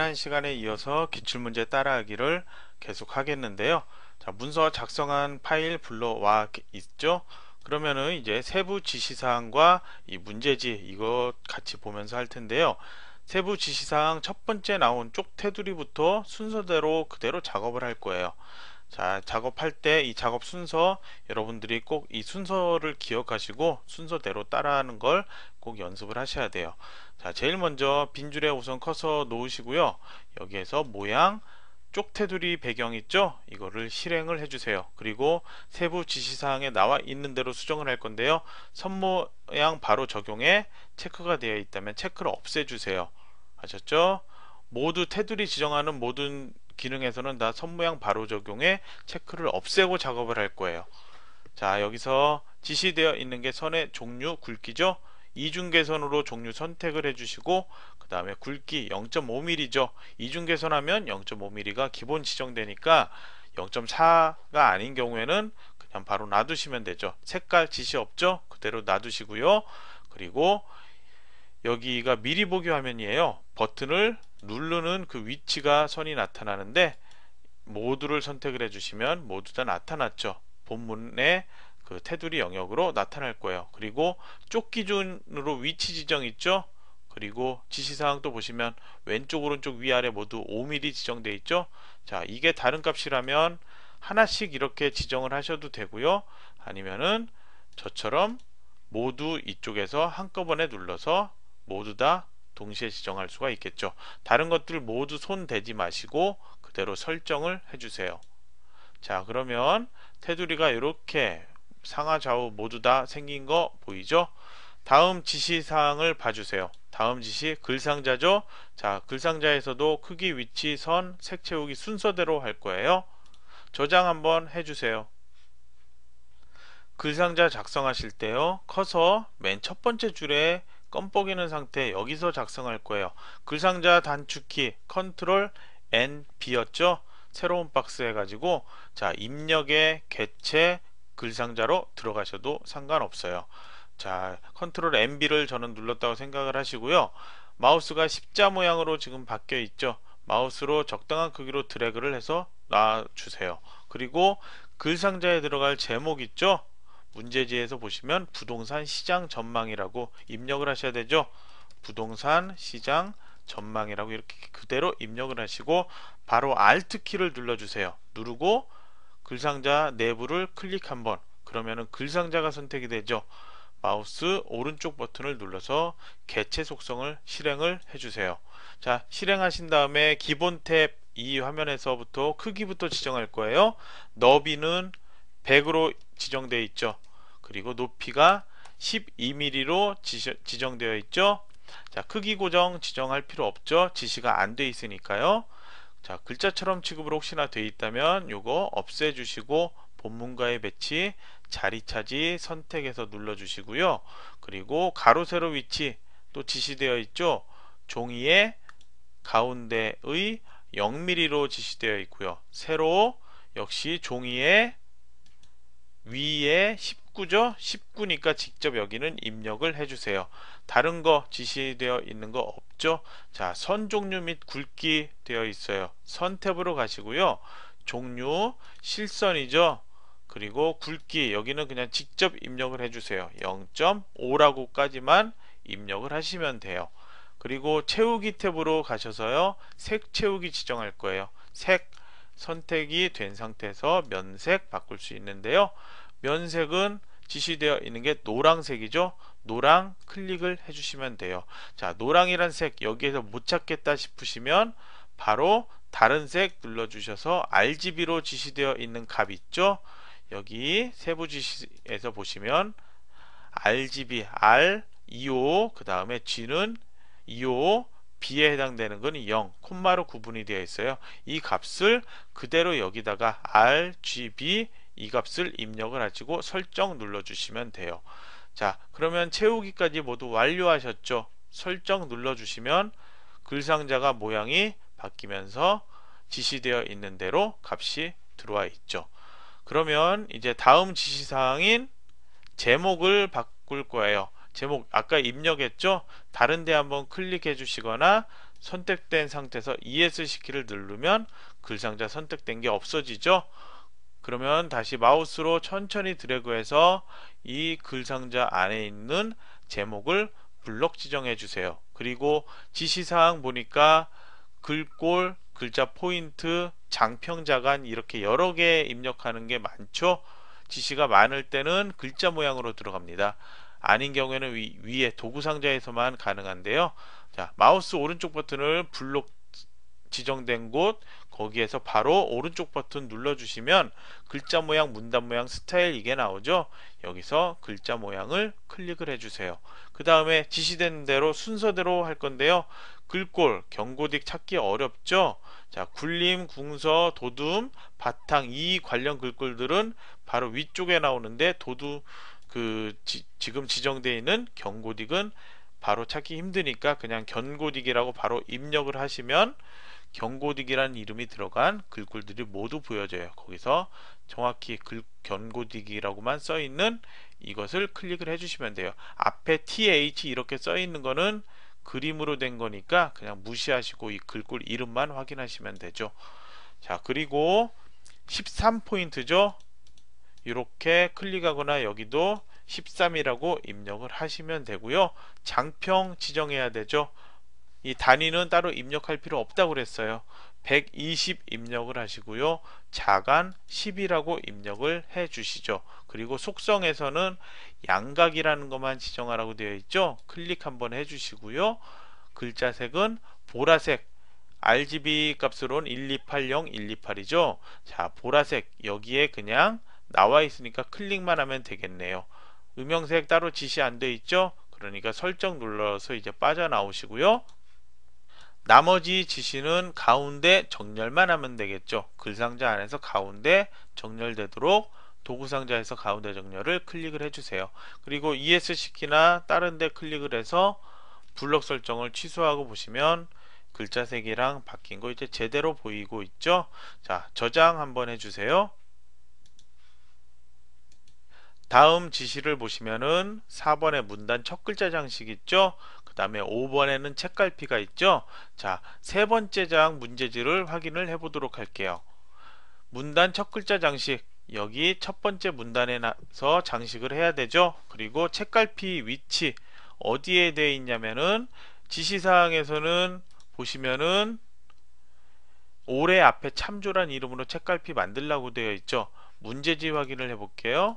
지난 시간에 이어서 기출문제 따라하기를 계속 하겠는데요. 자, 문서 작성한 파일 불러와 있죠. 그러면은 이제 세부 지시사항과 이 문제지 이거 같이 보면서 할 텐데요. 세부 지시사항 첫 번째 나온 쪽 테두리부터 순서대로 그대로 작업을 할 거예요. 자 작업할 때 이 작업 순서 여러분들이 꼭 이 순서를 기억하시고 순서대로 따라하는 걸 꼭 연습을 하셔야 돼요 자 제일 먼저 빈줄에 우선 커서 놓으시고요 여기에서 모양 쪽테두리 배경 있죠 이거를 실행을 해주세요 그리고 세부 지시사항에 나와 있는 대로 수정을 할 건데요 선 모양 바로 적용에 체크가 되어 있다면 체크를 없애주세요 아셨죠 모두 테두리 지정하는 모든 기능에서는 나 선모양 바로 적용에 체크를 없애고 작업을 할 거예요. 자 여기서 지시되어 있는 게 선의 종류 굵기죠. 이중개선으로 종류 선택을 해주시고 그 다음에 굵기 0.5mm죠. 이중개선하면 0.5mm가 기본 지정되니까 0.4가 아닌 경우에는 그냥 바로 놔두시면 되죠. 색깔 지시 없죠? 그대로 놔두시고요. 그리고 여기가 미리 보기 화면이에요. 버튼을 누르는 그 위치가 선이 나타나는데 모두를 선택을 해주시면 모두 다 나타났죠. 본문의 그 테두리 영역으로 나타날 거예요. 그리고 쪽 기준으로 위치 지정 있죠. 그리고 지시사항도 보시면 왼쪽 오른쪽 위아래 모두 5mm 지정돼 있죠. 자 이게 다른 값이라면 하나씩 이렇게 지정을 하셔도 되고요. 아니면은 저처럼 모두 이쪽에서 한꺼번에 눌러서 모두 다 동시에 지정할 수가 있겠죠. 다른 것들 모두 손 대지 마시고 그대로 설정을 해주세요. 자 그러면 테두리가 이렇게 상하 좌우 모두 다 생긴 거 보이죠? 다음 지시사항을 봐주세요. 다음 지시 글상자죠? 자 글상자에서도 크기, 위치, 선, 색 채우기 순서대로 할 거예요. 저장 한번 해주세요. 글상자 작성하실 때요. 커서 맨 첫 번째 줄에 껌뻑이는 상태 여기서 작성할 거예요 글상자 단축키 컨트롤 N B였죠 새로운 박스 해가지고 자 입력의 개체 글상자로 들어가셔도 상관없어요 자 컨트롤 N b 를 저는 눌렀다고 생각을 하시고요 마우스가 십자 모양으로 지금 바뀌어 있죠 마우스로 적당한 크기로 드래그를 해서 놔주세요 그리고 글상자에 들어갈 제목 있죠 문제지에서 보시면 부동산 시장 전망이라고 입력을 하셔야 되죠. 부동산 시장 전망이라고 이렇게 그대로 입력을 하시고 바로 Alt 키를 눌러주세요. 누르고 글상자 내부를 클릭 한번 그러면은 글상자가 선택이 되죠. 마우스 오른쪽 버튼을 눌러서 개체 속성을 실행을 해주세요. 자 실행하신 다음에 기본 탭 이 화면에서부터 크기부터 지정할 거예요. 너비는 100으로 지정되어 있죠 그리고 높이가 12mm로 지정, 되어 있죠 자 크기 고정 지정할 필요 없죠 지시가 안 돼 있으니까요 자 글자처럼 취급으로 혹시나 돼 있다면 요거 없애 주시고 본문과의 배치 자리 차지 선택해서 눌러 주시고요 그리고 가로 세로 위치 또 지시되어 있죠 종이의 가운데의 0mm로 지시되어 있고요 세로 역시 종이의 위에 19죠? 19니까 직접 여기는 입력을 해주세요. 다른 거 지시되어 있는 거 없죠? 자, 선 종류 및 굵기 되어 있어요. 선 탭으로 가시고요. 종류, 실선이죠? 그리고 굵기, 여기는 그냥 직접 입력을 해주세요. 0.5라고까지만 입력을 하시면 돼요. 그리고 채우기 탭으로 가셔서요. 색 채우기 지정할 거예요. 색 선택이 된 상태에서 면색 바꿀 수 있는데요 면색은 지시되어 있는 게 노랑색이죠 노랑 클릭을 해주시면 돼요 자 노랑이란 색 여기에서 못 찾겠다 싶으시면 바로 다른 색 눌러주셔서 RGB로 지시되어 있는 값 있죠 여기 세부 지시에서 보시면 RGB R 2 5그 다음에 G는 255 b에 해당되는 건 0, 콤마로 구분이 되어 있어요. 이 값을 그대로 여기다가 r, g, b 이 값을 입력을 하시고 설정 눌러주시면 돼요. 자, 그러면 채우기까지 모두 완료하셨죠? 설정 눌러주시면 글상자가 모양이 바뀌면서 지시되어 있는 대로 값이 들어와 있죠. 그러면 이제 다음 지시사항인 제목을 바꿀 거예요. 제목 아까 입력했죠? 다른 데 한번 클릭해 주시거나 선택된 상태에서 ESC키를 누르면 글상자 선택된 게 없어지죠? 그러면 다시 마우스로 천천히 드래그해서 이 글상자 안에 있는 제목을 블록 지정해 주세요. 그리고 지시사항 보니까 글꼴, 글자 포인트, 장평자간 이렇게 여러 개 입력하는 게 많죠. 지시가 많을 때는 글자 모양으로 들어갑니다. 아닌 경우에는 위, 위에 도구 상자에서만 가능한데요. 자, 마우스 오른쪽 버튼을 블록 지정된 곳 거기에서 바로 오른쪽 버튼 눌러주시면 글자 모양, 문단 모양, 스타일 이게 나오죠. 여기서 글자 모양을 클릭을 해주세요. 그 다음에 지시된 대로 순서대로 할 건데요. 글꼴, 경고딕 찾기 어렵죠. 자, 굴림, 궁서, 도둠, 바탕 이 관련 글꼴들은 바로 위쪽에 나오는데 도두 그 지, 지금 지정되어 있는 견고딕은 바로 찾기 힘드니까 그냥 견고딕이라고 바로 입력을 하시면 견고딕이라는 이름이 들어간 글꼴들이 모두 보여져요. 거기서 정확히 글, 견고딕이라고만 써있는 이것을 클릭을 해주시면 돼요. 앞에 TH 이렇게 써있는 거는 그림으로 된 거니까 그냥 무시하시고 이 글꼴 이름만 확인하시면 되죠. 자 그리고 13포인트죠. 이렇게 클릭하거나 여기도 13이라고 입력을 하시면 되고요. 장평 지정해야 되죠. 이 단위는 따로 입력할 필요 없다고 그랬어요. 120 입력을 하시고요. 자간 10이라고 입력을 해 주시죠. 그리고 속성에서는 양각이라는 것만 지정하라고 되어 있죠. 클릭 한번 해 주시고요. 글자색은 보라색 RGB 값으로는 1280128이죠. 자, 보라색 여기에 그냥 나와 있으니까 클릭만 하면 되겠네요 음영색 따로 지시 안 돼 있죠 그러니까 설정 눌러서 이제 빠져나오시고요 나머지 지시는 가운데 정렬만 하면 되겠죠 글상자 안에서 가운데 정렬되도록 도구상자에서 가운데 정렬을 클릭을 해주세요 그리고 ESC키나 다른데 클릭을 해서 블럭 설정을 취소하고 보시면 글자 색이랑 바뀐 거 이제 제대로 보이고 있죠 자 저장 한번 해주세요 다음 지시를 보시면은 4번에 문단 첫 글자 장식 있죠 그 다음에 5번에는 책갈피가 있죠 자세 번째 장 문제지를 확인을 해 보도록 할게요 문단 첫 글자 장식 여기 첫 번째 문단에 나서 장식을 해야 되죠 그리고 책갈피 위치 어디에 돼 있냐면은 지시사항에서는 보시면은 올해 앞에 참조란 이름으로 책갈피 만들라고 되어 있죠 문제지 확인을 해 볼게요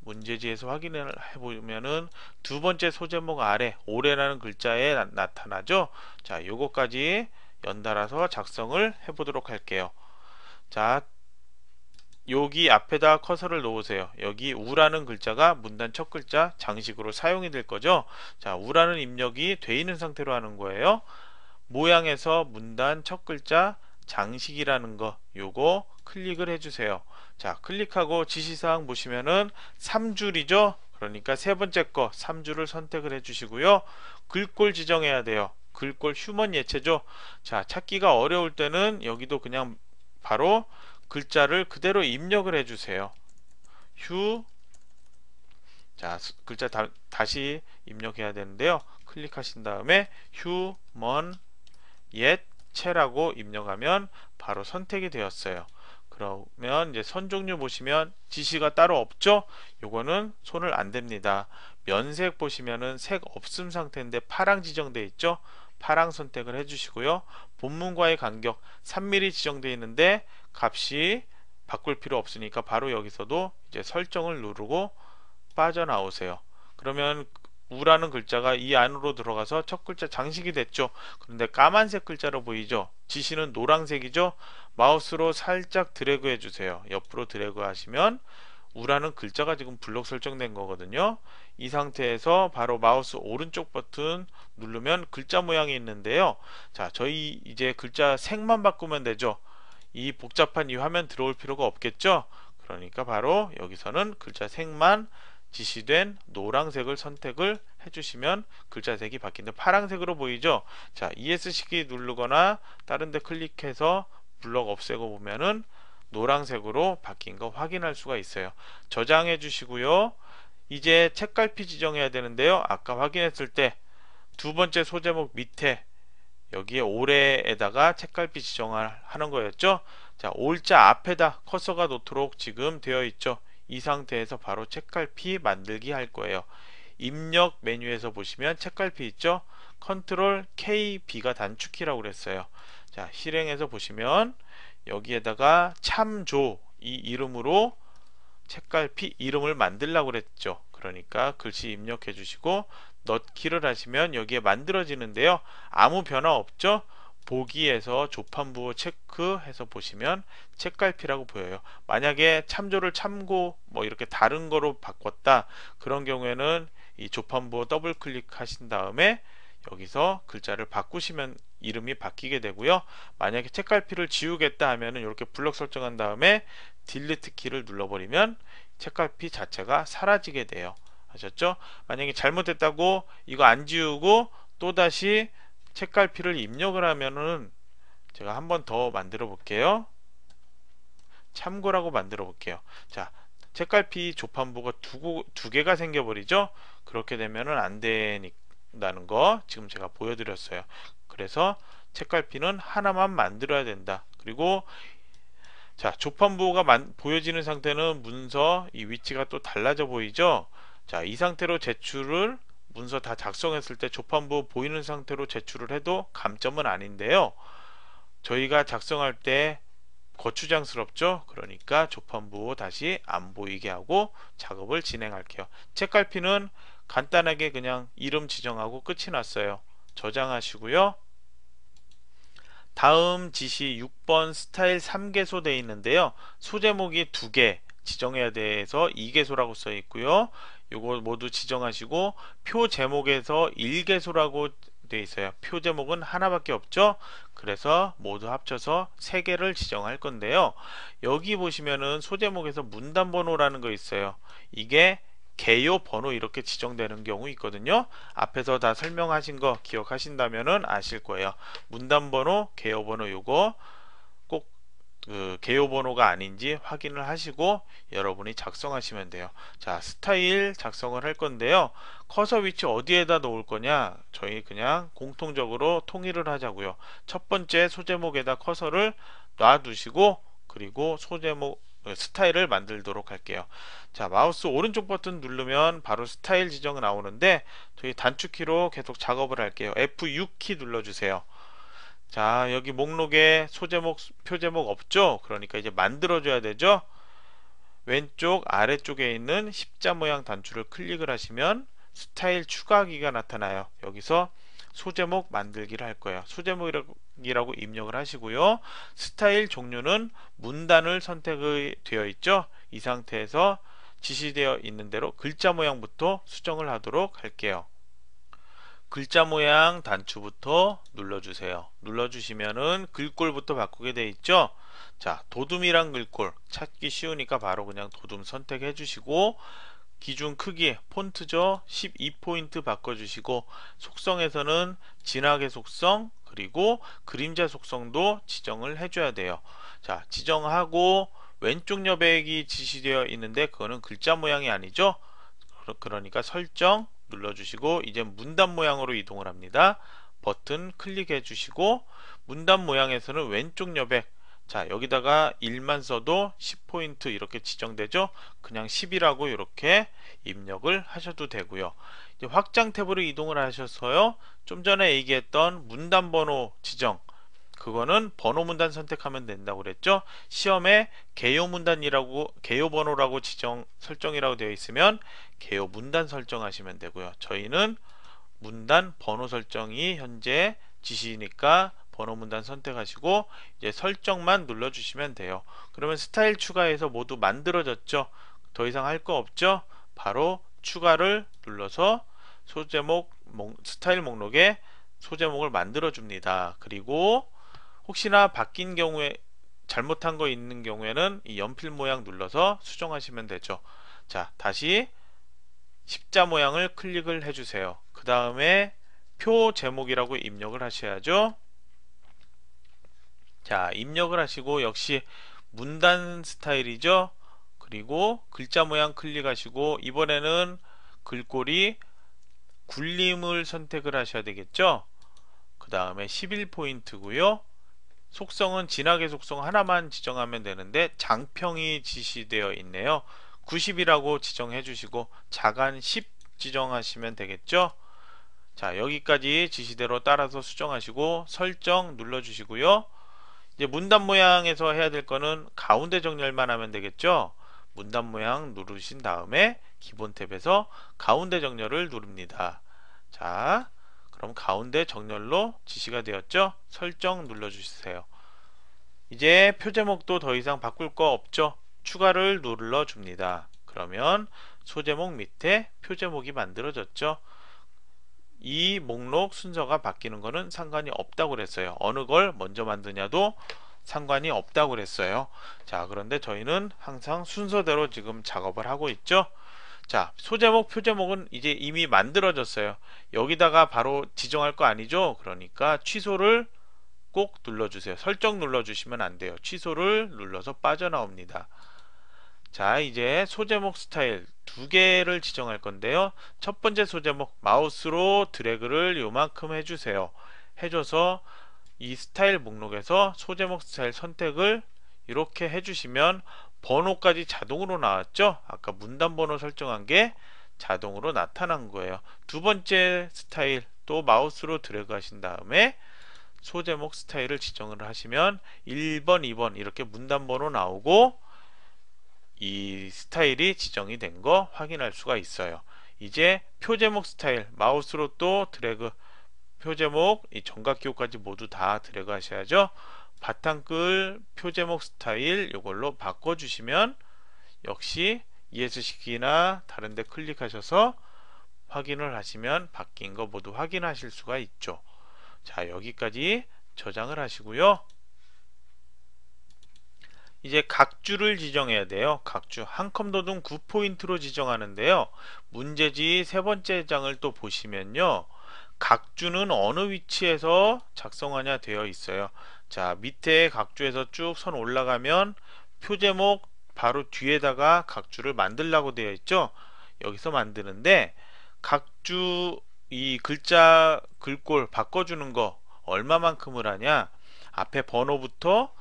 문제지에서 확인을 해보면은 두 번째 소제목 아래 올해라는 글자에 나, 타나죠자 요거까지 연달아서 작성을 해보도록 할게요 자 여기 앞에다 커서를 놓으세요 여기 우라는 글자가 문단 첫 글자 장식으로 사용이 될 거죠 자 우라는 입력이 돼 있는 상태로 하는 거예요 모양에서 문단 첫 글자 장식이라는 거 요거 클릭을 해주세요 자 클릭하고 지시사항 보시면은 3줄이죠 그러니까 세 번째 거 3줄을 선택을 해 주시고요 글꼴 지정해야 돼요 글꼴 휴먼 예체죠 자 찾기가 어려울 때는 여기도 그냥 바로 글자를 그대로 입력을 해 주세요 휴 자 글자 다, 다시 입력해야 되는데요 클릭하신 다음에 휴먼 예체라고 입력하면 바로 선택이 되었어요 그러면 이제 선 종류 보시면 지시가 따로 없죠 요거는 손을 안 댑니다 면색 보시면은 색 없음 상태인데 파랑 지정돼 있죠 파랑 선택을 해주시고요 본문과의 간격 3mm 지정돼 있는데 값이 바꿀 필요 없으니까 바로 여기서도 이제 설정을 누르고 빠져나오세요 그러면 우라는 글자가 이 안으로 들어가서 첫 글자 장식이 됐죠. 그런데 까만색 글자로 보이죠. 지시는 노란색이죠. 마우스로 살짝 드래그 해주세요. 옆으로 드래그 하시면 우라는 글자가 지금 블록 설정된 거거든요. 이 상태에서 바로 마우스 오른쪽 버튼 누르면 글자 모양이 있는데요. 자, 저희 이제 글자 색만 바꾸면 되죠. 이 복잡한 이 화면 들어올 필요가 없겠죠. 그러니까 바로 여기서는 글자 색만 지시된 노란색을 선택을 해주시면 글자색이 바뀌는 파란색으로 보이죠 자 ESC키 누르거나 다른데 클릭해서 블럭 없애고 보면은 노란색으로 바뀐 거 확인할 수가 있어요 저장해 주시고요 이제 책갈피 지정해야 되는데요 아까 확인했을 때 두 번째 소제목 밑에 여기에 올해에다가 책갈피 지정을 하는 거였죠 자 올자 앞에다 커서가 놓도록 지금 되어 있죠 이 상태에서 바로 책갈피 만들기 할 거예요 입력 메뉴에서 보시면 책갈피 있죠 컨트롤 K B가 단축키라고 그랬어요 자 실행해서 보시면 여기에다가 참조 이 이름으로 책갈피 이름을 만들라고 그랬죠 그러니까 글씨 입력해 주시고 넣기를 하시면 여기에 만들어지는데요 아무 변화 없죠 보기에서 조판부 체크해서 보시면 책갈피라고 보여요. 만약에 참조를 참고 뭐 이렇게 다른 거로 바꿨다 그런 경우에는 이 조판부 더블 클릭하신 다음에 여기서 글자를 바꾸시면 이름이 바뀌게 되고요. 만약에 책갈피를 지우겠다 하면은 이렇게 블럭 설정한 다음에 딜리트 키를 눌러버리면 책갈피 자체가 사라지게 돼요. 아셨죠? 만약에 잘못했다고 이거 안 지우고 또다시 책갈피를 입력을 하면은 제가 한 번 더 만들어 볼게요 참고라고 만들어 볼게요 자 책갈피 조판부가 두, 두 개가 생겨버리죠 그렇게 되면은 안 된다는 거 지금 제가 보여드렸어요 그래서 책갈피는 하나만 만들어야 된다 그리고 자 조판부가 만, 보여지는 상태는 문서 이 위치가 또 달라져 보이죠 자 이 상태로 제출을 문서 다 작성했을 때 조판부 보이는 상태로 제출을 해도 감점은 아닌데요. 저희가 작성할 때 거추장스럽죠? 그러니까 조판부 다시 안 보이게 하고 작업을 진행할게요. 책갈피는 간단하게 그냥 이름 지정하고 끝이 났어요. 저장하시고요. 다음 지시 6번 스타일 3개소 돼 있는데요. 소제목이 2개 지정해야 돼서 2개소라고 써 있고요. 이걸 모두 지정하시고 표 제목에서 일개수라고 되어 있어요. 표 제목은 하나밖에 없죠. 그래서 모두 합쳐서 3개를 지정할 건데요. 여기 보시면은 소제목에서 문단번호라는 거 있어요. 이게 개요 번호 이렇게 지정되는 경우 있거든요. 앞에서 다 설명하신 거 기억하신다면은 아실 거예요. 문단번호, 개요 번호 요거 그 개요 번호가 아닌지 확인을 하시고 여러분이 작성하시면 돼요 자 스타일 작성을 할 건데요 커서 위치 어디에다 놓을 거냐 저희 그냥 공통적으로 통일을 하자고요 첫 번째 소제목에다 커서를 놔두시고 그리고 소제목 스타일을 만들도록 할게요 자 마우스 오른쪽 버튼 누르면 바로 스타일 지정 나오는데 저희 단축키로 계속 작업을 할게요 F6키 눌러주세요 자 여기 목록에 소제목 표제목 없죠 그러니까 이제 만들어 줘야 되죠 왼쪽 아래쪽에 있는 십자 모양 단추를 클릭을 하시면 스타일 추가하기가 나타나요 여기서 소제목 만들기를 할 거예요 소제목이라고 입력을 하시고요 스타일 종류는 문단을 선택이 되어 있죠 이 상태에서 지시되어 있는 대로 글자 모양부터 수정을 하도록 할게요 글자 모양 단추부터 눌러주세요. 눌러주시면은 글꼴부터 바꾸게 돼 있죠. 자 도둠이란 글꼴 찾기 쉬우니까 바로 그냥 도둠 선택해 주시고 기준 크기 폰트죠 12포인트 바꿔주시고 속성에서는 진하게 속성 그리고 그림자 속성도 지정을 해줘야 돼요 자 지정하고 왼쪽 여백이 지시되어 있는데 그거는 글자 모양이 아니죠 그러니까 설정 눌러주시고 이제 문단 모양으로 이동을 합니다. 버튼 클릭해 주시고 문단 모양에서는 왼쪽 여백 자 여기다가 1만 써도 10포인트 이렇게 지정되죠 그냥 10이라고 이렇게 입력을 하셔도 되고요 확장 탭으로 이동을 하셔서요 좀 전에 얘기했던 문단 번호 지정 그거는 번호 문단 선택하면 된다고 그랬죠 시험에 개요 문단이라고 개요 번호라고 지정 설정이라고 되어 있으면 개요 문단 설정하시면 되고요 저희는 문단 번호 설정이 현재 지시니까 번호 문단 선택하시고 이제 설정만 눌러주시면 돼요 그러면 스타일 추가해서 모두 만들어졌죠 더 이상 할 거 없죠 바로 추가를 눌러서 소제목 스타일 목록에 소제목을 만들어 줍니다 그리고 혹시나 바뀐 경우에 잘못한 거 있는 경우에는 이 연필 모양 눌러서 수정하시면 되죠. 자, 다시 십자 모양을 클릭을 해주세요. 그 다음에 표 제목이라고 입력을 하셔야죠. 자, 입력을 하시고 역시 문단 스타일이죠. 그리고 글자 모양 클릭하시고 이번에는 글꼴이 굴림을 선택을 하셔야 되겠죠. 그 다음에 11포인트고요. 속성은 진학의 속성 하나만 지정하면 되는데 장평이 지시되어 있네요 90이라고 지정해 주시고 자간 10 지정하시면 되겠죠 자 여기까지 지시대로 따라서 수정하시고 설정 눌러 주시고요 이제 문단 모양에서 해야 될 거는 가운데 정렬만 하면 되겠죠 문단 모양 누르신 다음에 기본 탭에서 가운데 정렬을 누릅니다 자 그럼 가운데 정렬로 지시가 되었죠 설정 눌러주세요 이제 표제목도 더 이상 바꿀 거 없죠 추가를 눌러 줍니다 그러면 소제목 밑에 표제목이 만들어졌죠 이 목록 순서가 바뀌는 것은 상관이 없다고 그랬어요 어느 걸 먼저 만드냐도 상관이 없다고 그랬어요 자 그런데 저희는 항상 순서대로 지금 작업을 하고 있죠 자 소제목 표제목은 이제 이미 만들어졌어요 여기다가 바로 지정할 거 아니죠 그러니까 취소를 꼭 눌러주세요 설정 눌러주시면 안 돼요 취소를 눌러서 빠져나옵니다 자 이제 소제목 스타일 두 개를 지정할 건데요 첫 번째 소제목 마우스로 드래그를 요만큼 해주세요 해줘서 이 스타일 목록에서 소제목 스타일 선택을 이렇게 해주시면 번호까지 자동으로 나왔죠 아까 문단 번호 설정한 게 자동으로 나타난 거예요 두 번째 스타일 또 마우스로 드래그 하신 다음에 소제목 스타일을 지정을 하시면 1번 2번 이렇게 문단 번호 나오고 이 스타일이 지정이 된 거 확인할 수가 있어요 이제 표제목 스타일 마우스로 또 드래그 표제목 이 정각기호까지 모두 다 드래그 하셔야죠 바탕글 표제목 스타일 이걸로 바꿔주시면 역시 e s 수식이나 다른데 클릭하셔서 확인을 하시면 바뀐 거 모두 확인하실 수가 있죠. 자 여기까지 저장을 하시고요. 이제 각주를 지정해야 돼요. 각주 한 컴도등 9포인트로 지정하는데요. 문제지 세 번째 장을 또 보시면요. 각주는 어느 위치에서 작성하냐 되어 있어요. 자 밑에 각주에서 쭉 선 올라가면 표제목 바로 뒤에다가 각주를 만들라고 되어 있죠 여기서 만드는데 각주 이 글자 글꼴 바꿔주는 거 얼마만큼을 하냐 앞에 번호부터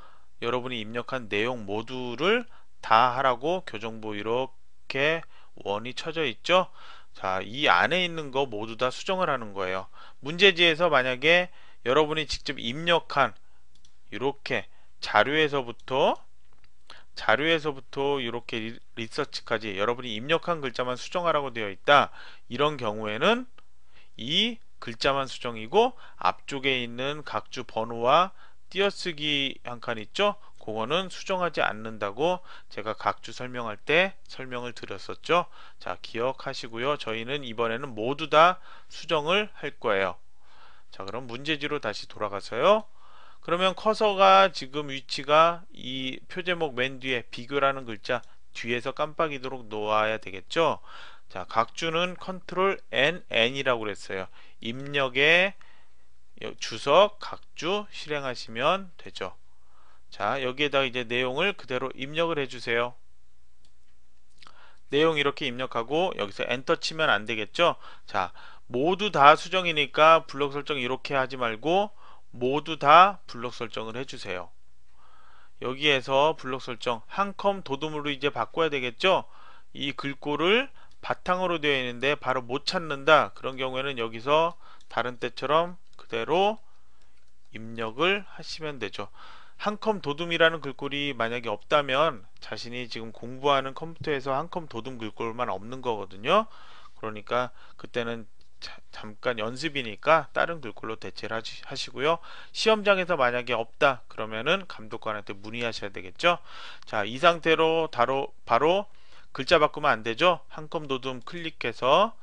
여러분이 입력한 내용 모두를 다 하라고 교정부 이렇게 원이 쳐져 있죠 자이 안에 있는 거 모두 다 수정을 하는 거예요 문제지에서 만약에 여러분이 직접 입력한 이렇게 자료에서부터 자료에서부터 이렇게 리서치까지 여러분이 입력한 글자만 수정하라고 되어 있다 이런 경우에는 이 글자만 수정이고 앞쪽에 있는 각주 번호와 띄어쓰기 한 칸 있죠 그거는 수정하지 않는다고 제가 각주 설명할 때 설명을 드렸었죠 자 기억하시고요 저희는 이번에는 모두 다 수정을 할 거예요 자 그럼 문제지로 다시 돌아가서요 그러면 커서가 지금 위치가 이 표제목 맨 뒤에 비교라는 글자 뒤에서 깜빡이도록 놓아야 되겠죠 자 각주는 컨트롤 N, N이라고 그랬어요 입력에 주석, 각주 실행하시면 되죠 자 여기에다 이제 내용을 그대로 입력을 해주세요 내용 이렇게 입력하고 여기서 엔터 치면 안되겠죠 자 모두 다 수정이니까 블록 설정 이렇게 하지 말고 모두 다 블록 설정을 해주세요. 여기에서 블록 설정 한컴 도둠으로 이제 바꿔야 되겠죠? 이 글꼴을 바탕으로 되어 있는데 바로 못 찾는다 그런 경우에는 여기서 다른 때처럼 그대로 입력을 하시면 되죠 한컴 도둠이라는 글꼴이 만약에 없다면 자신이 지금 공부하는 컴퓨터에서 한컴 도둠 글꼴만 없는 거거든요 그러니까 그때는 잠깐 연습이니까 다른 글꼴로 대체를 하시, 고요 시험장에서 만약에 없다 그러면은 감독관한테 문의하셔야 되겠죠 자이 상태로 바로, 바로 글자 바꾸면 안되죠 한컴 도둠 클릭해서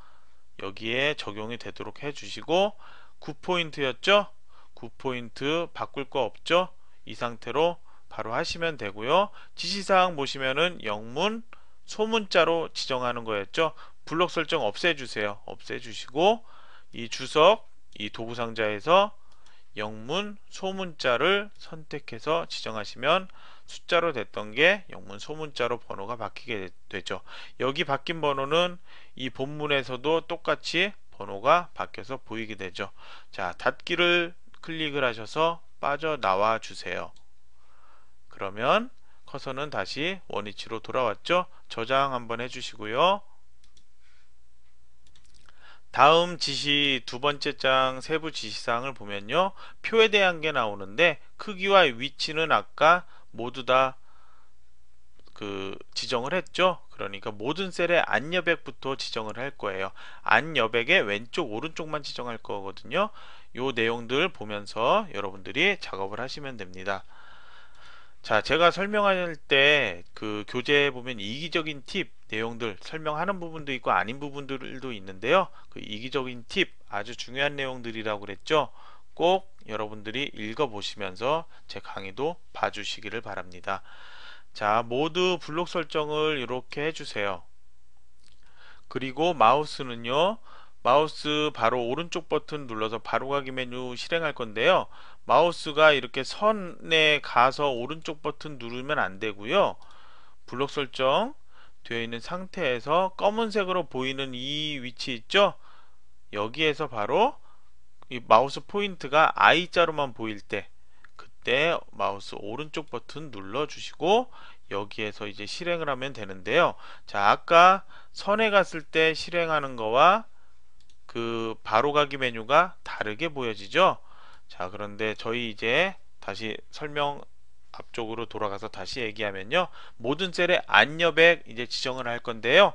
여기에 적용이 되도록 해주시고 9포인트였죠 9포인트 바꿀 거 없죠 이 상태로 바로 하시면 되고요 지시사항 보시면은 영문 소문자로 지정하는 거였죠 블록 설정 없애주세요. 없애주시고 이 주석 이 도구 상자에서 영문 소문자를 선택해서 지정하시면 숫자로 됐던 게 영문 소문자로 번호가 바뀌게 되죠. 여기 바뀐 번호는 이 본문에서도 똑같이 번호가 바뀌어서 보이게 되죠. 자, 닫기를 클릭을 하셔서 빠져나와 주세요. 그러면 커서는 다시 원위치로 돌아왔죠. 저장 한번 해주시고요. 다음 지시 두 번째 장 세부 지시사항을 보면요. 표에 대한 게 나오는데 크기와 위치는 아까 모두 다 그 지정을 했죠. 그러니까 모든 셀의 안여백부터 지정을 할 거예요. 안여백의 왼쪽 오른쪽만 지정할 거거든요. 요 내용들 보면서 여러분들이 작업을 하시면 됩니다. 자, 제가 설명할 때 그 교재에 보면 이기적인 팁 내용들 설명하는 부분도 있고 아닌 부분들도 있는데요 그 이기적인 팁 아주 중요한 내용들이라고 그랬죠 꼭 여러분들이 읽어보시면서 제 강의도 봐주시기를 바랍니다 자 모두 블록 설정을 이렇게 해주세요 그리고 마우스는요 마우스 바로 오른쪽 버튼 눌러서 바로가기 메뉴 실행할 건데요 마우스가 이렇게 선에 가서 오른쪽 버튼 누르면 안 되고요 블록 설정 되어 있는 상태에서 검은색으로 보이는 이 위치 있죠? 여기에서 바로 이 마우스 포인트가 I자로만 보일 때 그때 마우스 오른쪽 버튼 눌러주시고 여기에서 이제 실행을 하면 되는데요. 자, 아까 선에 갔을 때 실행하는 거와 그 바로가기 메뉴가 다르게 보여지죠? 자, 그런데 저희 이제 다시 설명 앞쪽으로 돌아가서 다시 얘기하면요 모든 셀에 안여백 이제 지정을 할 건데요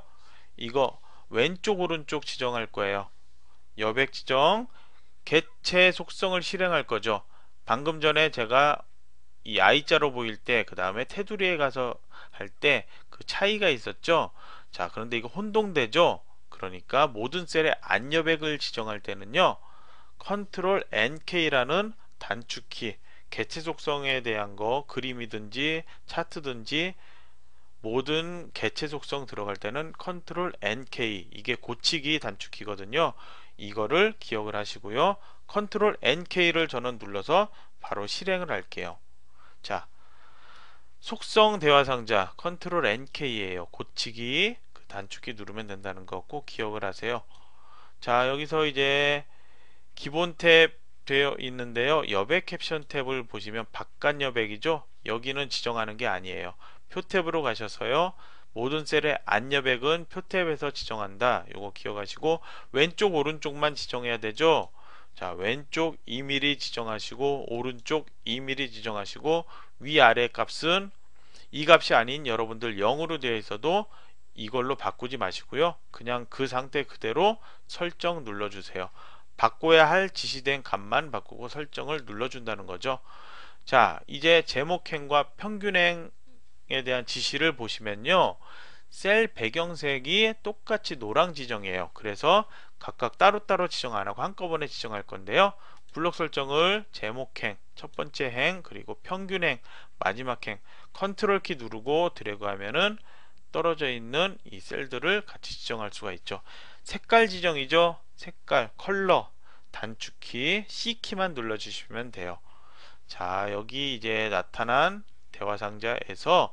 이거 왼쪽 오른쪽 지정할 거예요 여백 지정 개체 속성을 실행할 거죠 방금 전에 제가 이 I자로 보일 때 그 다음에 테두리에 가서 할 때 그 차이가 있었죠 자 그런데 이거 혼동되죠 그러니까 모든 셀에 안여백을 지정할 때는요 컨트롤 NK라는 단축키 개체 속성에 대한 거 그림이든지 차트든지 모든 개체 속성 들어갈 때는 컨트롤 NK 이게 고치기 단축키거든요 이거를 기억을 하시고요 컨트롤 NK를 저는 눌러서 바로 실행을 할게요 자 속성 대화 상자 컨트롤 n k 에요 고치기 그 단축키 누르면 된다는 거 꼭 기억을 하세요 자 여기서 이제 기본 탭 되어 있는데요 여백 캡션 탭을 보시면 바깥 여백이죠 여기는 지정하는 게 아니에요 표 탭으로 가셔서요 모든 셀의 안여백은 표 탭에서 지정한다 이거 기억하시고 왼쪽 오른쪽만 지정해야 되죠 자 왼쪽 2mm 지정하시고 오른쪽 2mm 지정하시고 위아래 값은 이 값이 아닌 여러분들 0으로 되어 있어도 이걸로 바꾸지 마시고요 그냥 그 상태 그대로 설정 눌러주세요 바꿔야 할 지시된 값만 바꾸고 설정을 눌러준다는 거죠. 자, 이제 제목행과 평균행에 대한 지시를 보시면요. 셀 배경색이 똑같이 노랑 지정이에요. 그래서 각각 따로따로 지정 안하고 한꺼번에 지정할 건데요. 블록 설정을 제목행, 첫 번째 행, 그리고 평균행, 마지막 행, 컨트롤 키 누르고 드래그 하면은 떨어져 있는 이 셀들을 같이 지정할 수가 있죠. 색깔 지정이죠. 색깔, 컬러, 단축키, C키만 눌러주시면 돼요. 자, 여기 이제 나타난 대화 상자에서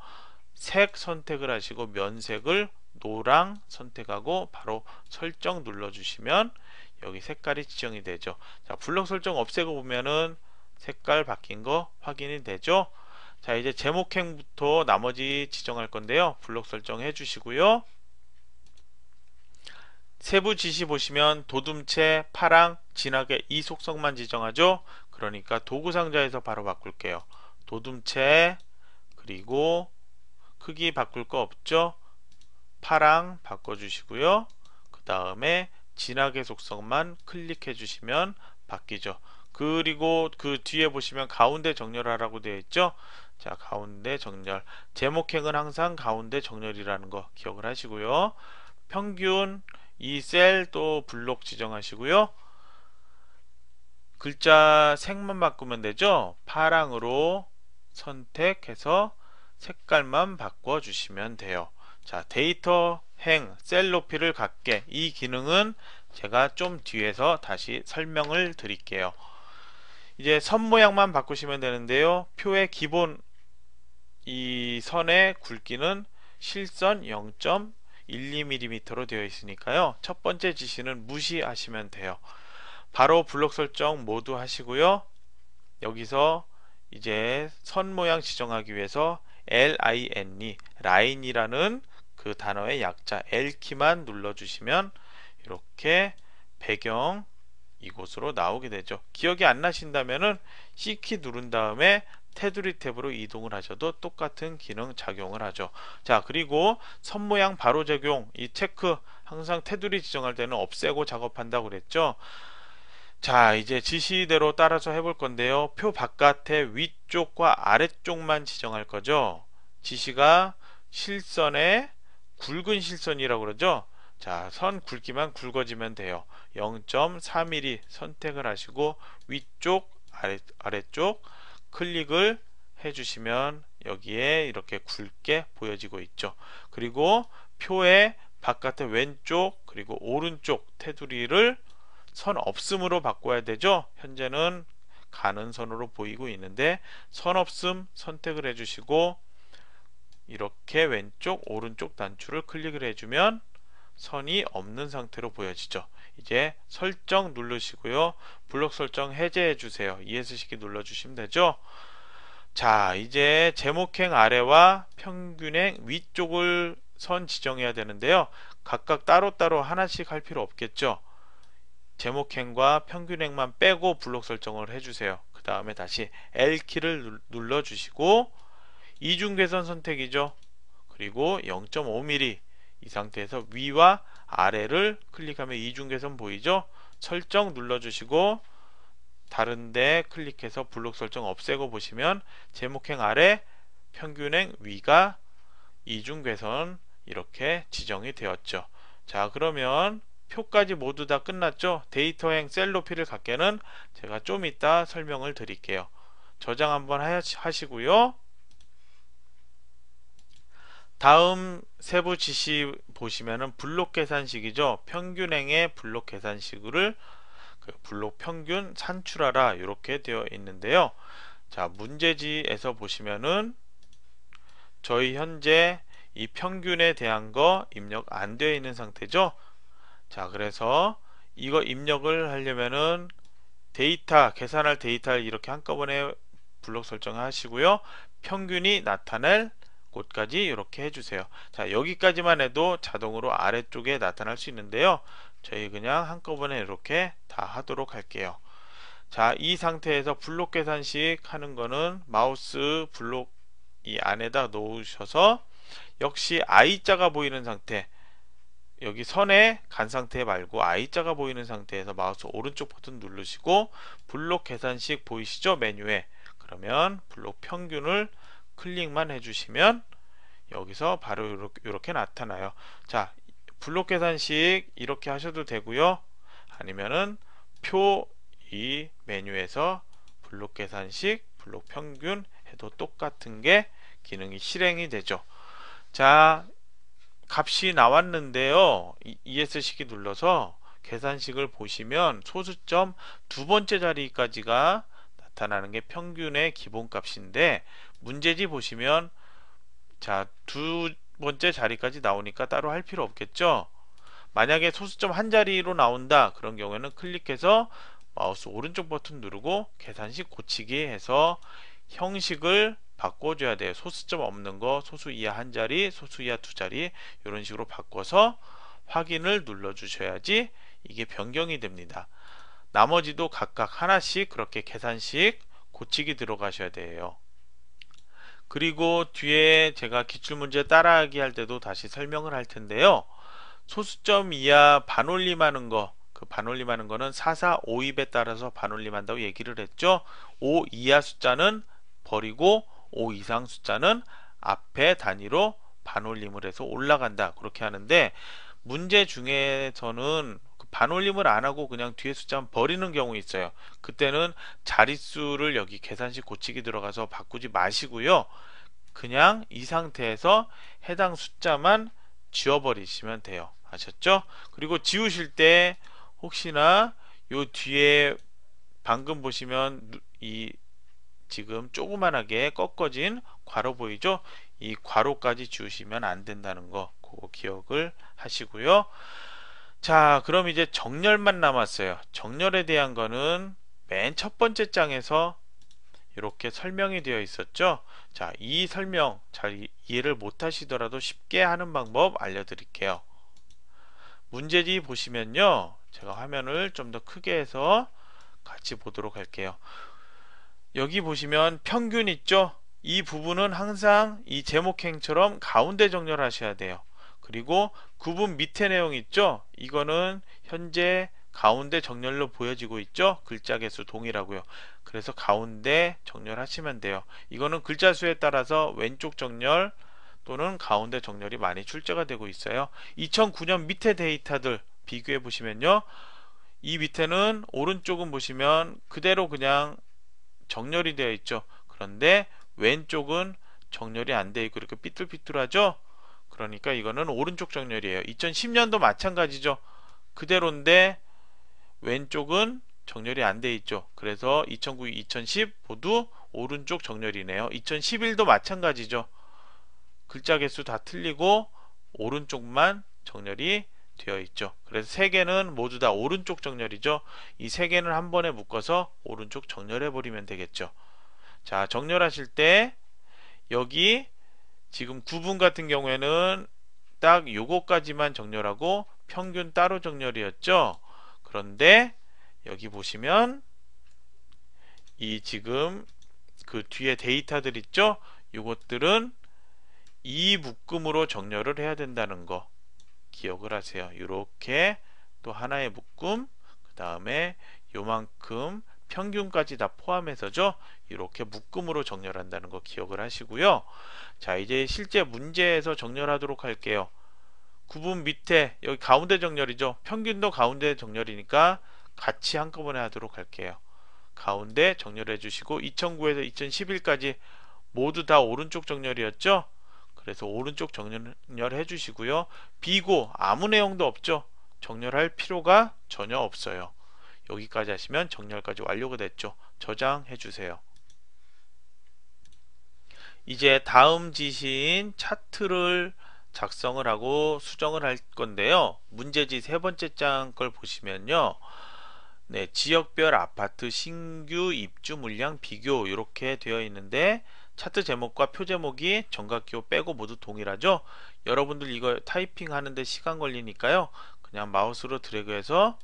색 선택을 하시고 면색을 노랑 선택하고 바로 설정 눌러주시면 여기 색깔이 지정이 되죠. 자, 블록 설정 없애고 보면은 색깔 바뀐 거 확인이 되죠. 자, 이제 제목행부터 나머지 지정할 건데요. 블록 설정해 주시고요. 세부 지시 보시면 도둠체, 파랑, 진하게 이 속성만 지정하죠. 그러니까 도구 상자에서 바로 바꿀게요. 도둠체 그리고 크기 바꿀 거 없죠. 파랑 바꿔주시고요. 그 다음에 진하게 속성만 클릭해 주시면 바뀌죠. 그리고 그 뒤에 보시면 가운데 정렬하라고 되어 있죠. 자 가운데 정렬 제목행은 항상 가운데 정렬이라는 거 기억을 하시고요. 평균 이셀또 블록 지정하시고요. 글자 색만 바꾸면 되죠. 파랑으로 선택해서 색깔만 바꿔 주시면 돼요. 자, 데이터 행, 셀 높이를 갖게 이 기능은 제가 좀 뒤에서 다시 설명을 드릴게요. 이제 선 모양만 바꾸시면 되는데요. 표의 기본 이 선의 굵기는 실선 0. 1, 2mm로 되어 있으니까요. 첫 번째 지시는 무시하시면 돼요. 바로 블록 설정 모두 하시고요. 여기서 이제 선 모양 지정하기 위해서 LINE, 라인이라는 그 단어의 약자 L키만 눌러주시면 이렇게 배경 이곳으로 나오게 되죠. 기억이 안 나신다면은 C키 누른 다음에 테두리 탭으로 이동을 하셔도 똑같은 기능 작용을 하죠 자 그리고 선 모양 바로 적용 이 체크 항상 테두리 지정할 때는 없애고 작업한다고 그랬죠 자 이제 지시대로 따라서 해볼 건데요 표바깥에 위쪽과 아래쪽만 지정할 거죠 지시가 실선에 굵은 실선이라고 그러죠 자, 선 굵기만 굵어지면 돼요. 0.4mm 선택을 하시고 위쪽, 아래, 아래쪽, 클릭을 해주시면 여기에 이렇게 굵게 보여지고 있죠. 그리고 표의 바깥에 왼쪽 그리고 오른쪽 테두리를 선 없음으로 바꿔야 되죠. 현재는 가는 선으로 보이고 있는데 선 없음 선택을 해주시고 이렇게 왼쪽 오른쪽 단추를 클릭을 해주면 선이 없는 상태로 보여지죠. 이제 설정 누르시고요. 블록 설정 해제해 주세요. ESC키 눌러주시면 되죠. 자 이제 제목행 아래와 평균행 위쪽을 선 지정해야 되는데요. 각각 따로따로 하나씩 할 필요 없겠죠. 제목행과 평균행만 빼고 블록 설정을 해주세요. 그 다음에 다시 L키를 눌러주시고 이중계선 선택이죠. 그리고 0.5mm 이 상태에서 위와 아래를 클릭하면 이중개선 보이죠? 설정 눌러주시고 다른데 클릭해서 블록 설정 없애고 보시면 제목행 아래 평균행 위가 이중개선 이렇게 지정이 되었죠. 자 그러면 표까지 모두 다 끝났죠. 데이터행 셀로피를 갖게는 제가 좀 이따 설명을 드릴게요. 저장 한번 하시고요. 다음 세부 지시 보시면은 블록 계산식이죠. 평균행의 블록 계산식을 그 블록 평균 산출하라 이렇게 되어 있는데요. 자 문제지에서 보시면은 저희 현재 이 평균에 대한 거 입력 안 되어 있는 상태죠. 자 그래서 이거 입력을 하려면은 데이터 계산할 데이터를 이렇게 한꺼번에 블록 설정하시고요. 평균이 나타낼 곳까지 이렇게 해주세요 자 여기까지만 해도 자동으로 아래쪽에 나타날 수 있는데요 저희 그냥 한꺼번에 이렇게 다 하도록 할게요 자 이 상태에서 블록 계산식 하는 거는 마우스 블록 이 안에다 놓으셔서 역시 I자가 보이는 상태 여기 선에 간 상태 말고 I자가 보이는 상태에서 마우스 오른쪽 버튼 누르시고 블록 계산식 보이시죠? 메뉴에 그러면 블록 평균을 클릭만 해주시면 여기서 바로 이렇게, 나타나요. 자, 블록 계산식 이렇게 하셔도 되고요. 아니면은 표 이 메뉴에서 블록 계산식, 블록 평균 해도 똑같은 게 기능이 실행이 되죠. 자, 값이 나왔는데요. ES식이 눌러서 계산식을 보시면 소수점 두 번째 자리까지가 나타나는 게 평균의 기본값인데 문제지 보시면 자두 번째 자리까지 나오니까 따로 할 필요 없겠죠 만약에 소수점 한 자리로 나온다 그런 경우에는 클릭해서 마우스 오른쪽 버튼 누르고 계산식 고치기 해서 형식을 바꿔줘야 돼요 소수점 없는 거 소수 이하 한 자리 소수 이하 두 자리 이런 식으로 바꿔서 확인을 눌러 주셔야지 이게 변경이 됩니다 나머지도 각각 하나씩 그렇게 계산식 고치기 들어가셔야 돼요 그리고 뒤에 제가 기출문제 따라하기 할 때도 다시 설명을 할 텐데요. 소수점 이하 반올림하는 거, 그 반올림하는 거는 4452에 따라서 반올림한다고 얘기를 했죠. 5 이하 숫자는 버리고 5 이상 숫자는 앞에 단위로 반올림을 해서 올라간다 그렇게 하는데 문제 중에서는 반올림을 안 하고 그냥 뒤에 숫자만 버리는 경우 있어요. 그때는 자릿수를 여기 계산식 고치기 들어가서 바꾸지 마시고요. 그냥 이 상태에서 해당 숫자만 지워버리시면 돼요. 아셨죠? 그리고 지우실 때 혹시나 요 뒤에 방금 보시면 이 지금 조그만하게 꺾어진 괄호 보이죠? 이 괄호까지 지우시면 안 된다는 거 그거 기억을 하시고요. 자 그럼 이제 정렬만 남았어요 정렬에 대한 거는 맨 첫 번째 장에서 이렇게 설명이 되어 있었죠 자 이 설명 잘 이해를 못 하시더라도 쉽게 하는 방법 알려드릴게요 문제지 보시면요 제가 화면을 좀 더 크게 해서 같이 보도록 할게요 여기 보시면 평균 있죠 이 부분은 항상 이 제목행처럼 가운데 정렬하셔야 돼요 그리고 구분 밑에 내용 있죠 이거는 현재 가운데 정렬로 보여지고 있죠 글자 개수 동일하고요 그래서 가운데 정렬하시면 돼요 이거는 글자 수에 따라서 왼쪽 정렬 또는 가운데 정렬이 많이 출제가 되고 있어요 2009년 밑에 데이터들 비교해 보시면요 이 밑에는 오른쪽은 보시면 그대로 그냥 정렬이 되어 있죠 그런데 왼쪽은 정렬이 안 되어 있고 이렇게 삐뚤삐뚤하죠 그러니까 이거는 오른쪽 정렬이에요 2010년도 마찬가지죠 그대로인데 왼쪽은 정렬이 안 돼 있죠 그래서 2009, 2010 모두 오른쪽 정렬이네요 2011도 마찬가지죠 글자 개수 다 틀리고 오른쪽만 정렬이 되어 있죠 그래서 세 개는 모두 다 오른쪽 정렬이죠 이 세 개는 한 번에 묶어서 오른쪽 정렬해 버리면 되겠죠 자 정렬하실 때 여기 지금 구분 같은 경우에는 딱 요거까지만 정렬하고 평균 따로 정렬이었죠 그런데 여기 보시면 이 지금 그 뒤에 데이터들 있죠 요것들은 이 묶음으로 정렬을 해야 된다는 거 기억을 하세요 이렇게 또 하나의 묶음 그 다음에 요만큼 평균까지 다 포함해서죠. 이렇게 묶음으로 정렬한다는 거 기억을 하시고요. 자 이제 실제 문제에서 정렬하도록 할게요. 구분 밑에 여기 가운데 정렬이죠. 평균도 가운데 정렬이니까 같이 한꺼번에 하도록 할게요. 가운데 정렬해 주시고 2009에서 2011까지 모두 다 오른쪽 정렬이었죠. 그래서 오른쪽 정렬해 주시고요. 비고 아무 내용도 없죠. 정렬할 필요가 전혀 없어요. 여기까지 하시면 정렬까지 완료가 됐죠. 저장해 주세요. 이제 다음 지시인 차트를 작성을 하고 수정을 할 건데요. 문제지 세 번째 장 걸 보시면요. 네, 지역별 아파트 신규 입주 물량 비교 이렇게 되어 있는데 차트 제목과 표 제목이 정각기호 빼고 모두 동일하죠. 여러분들 이거 타이핑 하는데 시간 걸리니까요. 그냥 마우스로 드래그해서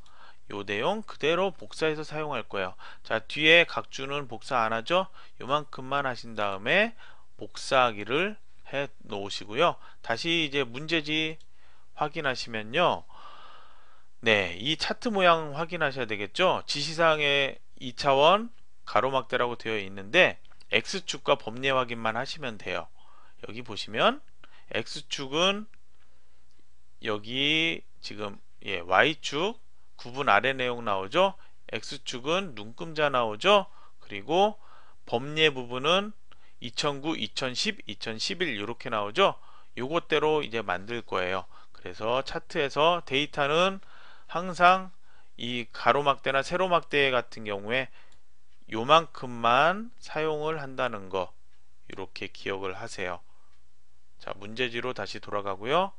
요 내용 그대로 복사해서 사용할 거예요 자 뒤에 각주는 복사 안 하죠 요만큼만 하신 다음에 복사하기를 해 놓으시고요 다시 이제 문제지 확인하시면요 네 이 차트 모양 확인하셔야 되겠죠 지시사항에 2차원 가로막대라고 되어 있는데 X축과 범례 확인만 하시면 돼요 여기 보시면 X축은 여기 지금 예, Y축 구분 아래 내용 나오죠. X축은 눈금자 나오죠. 그리고 범례 부분은 2009, 2010, 2011 이렇게 나오죠. 요것대로 이제 만들 거예요. 그래서 차트에서 데이터는 항상 이 가로막대나 세로막대 같은 경우에 요만큼만 사용을 한다는 거 이렇게 기억을 하세요. 자 문제지로 다시 돌아가고요.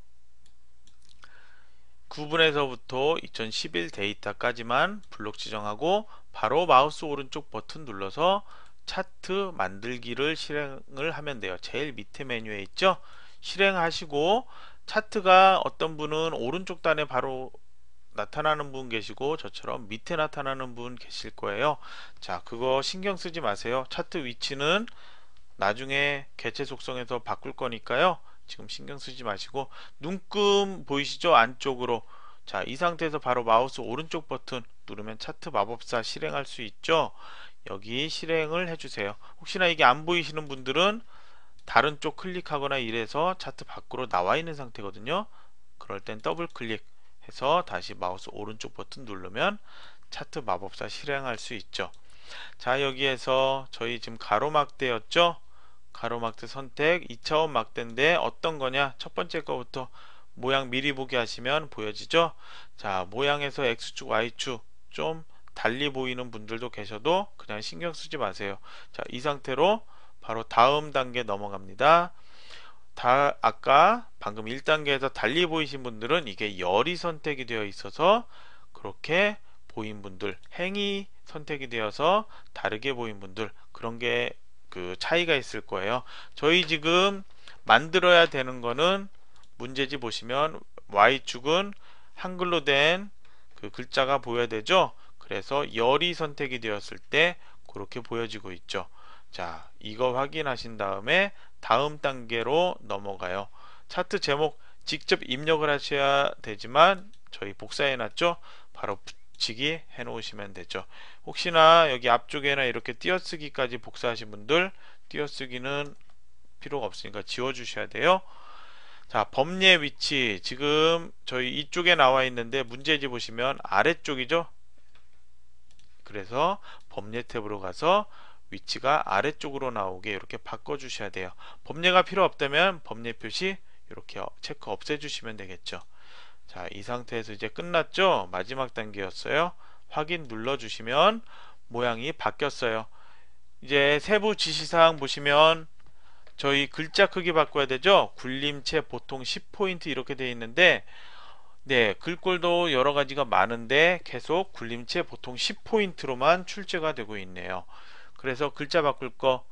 구분에서부터 2011 데이터까지만 블록 지정하고 바로 마우스 오른쪽 버튼 눌러서 차트 만들기를 실행을 하면 돼요 제일 밑에 메뉴에 있죠 실행하시고 차트가 어떤 분은 오른쪽 단에 바로 나타나는 분 계시고 저처럼 밑에 나타나는 분 계실 거예요 자 그거 신경 쓰지 마세요 차트 위치는 나중에 개체 속성에서 바꿀 거니까요 지금 신경 쓰지 마시고 눈금 보이시죠? 안쪽으로 자, 이 상태에서 바로 마우스 오른쪽 버튼 누르면 차트 마법사 실행할 수 있죠? 여기 실행을 해주세요. 혹시나 이게 안 보이시는 분들은 다른 쪽 클릭하거나 이래서 차트 밖으로 나와 있는 상태거든요. 그럴 땐 더블 클릭해서 다시 마우스 오른쪽 버튼 누르면 차트 마법사 실행할 수 있죠. 자, 여기에서 저희 지금 가로막대였죠? 가로막대 선택 2차원 막대인데 어떤 거냐 첫 번째 거부터 모양 미리 보기 하시면 보여지죠 자 모양에서 x축 y축 좀 달리 보이는 분들도 계셔도 그냥 신경 쓰지 마세요 자 이 상태로 바로 다음 단계 넘어갑니다 다 아까 방금 1단계에서 달리 보이신 분들은 이게 열이 선택이 되어 있어서 그렇게 보인 분들 행이 선택이 되어서 다르게 보인 분들 그런 게그 차이가 있을 거예요 저희 지금 만들어야 되는 거는 문제지 보시면 y축은 한글로 된 그 글자가 보여야 되죠 그래서 열이 선택이 되었을 때 그렇게 보여지고 있죠 자 이거 확인하신 다음에 다음 단계로 넘어가요 차트 제목 직접 입력을 하셔야 되지만 저희 복사해 놨죠 바로 붙이기 해 놓으시면 되죠 혹시나 여기 앞쪽에나 이렇게 띄어쓰기까지 복사하신 분들 띄어쓰기는 필요가 없으니까 지워 주셔야 돼요 자 범례 위치 지금 저희 이쪽에 나와 있는데 문제지 보시면 아래쪽이죠 그래서 범례 탭으로 가서 위치가 아래쪽으로 나오게 이렇게 바꿔 주셔야 돼요 범례가 필요 없다면 범례 표시 이렇게 체크 없애 주시면 되겠죠 자, 이 상태에서 이제 끝났죠? 마지막 단계였어요. 확인 눌러주시면 모양이 바뀌었어요. 이제 세부 지시사항 보시면 저희 글자 크기 바꿔야 되죠? 굴림체 보통 10포인트 이렇게 되어 있는데 네, 글꼴도 여러 가지가 많은데 계속 굴림체 보통 10포인트로만 출제가 되고 있네요. 그래서 글자 바꿀 거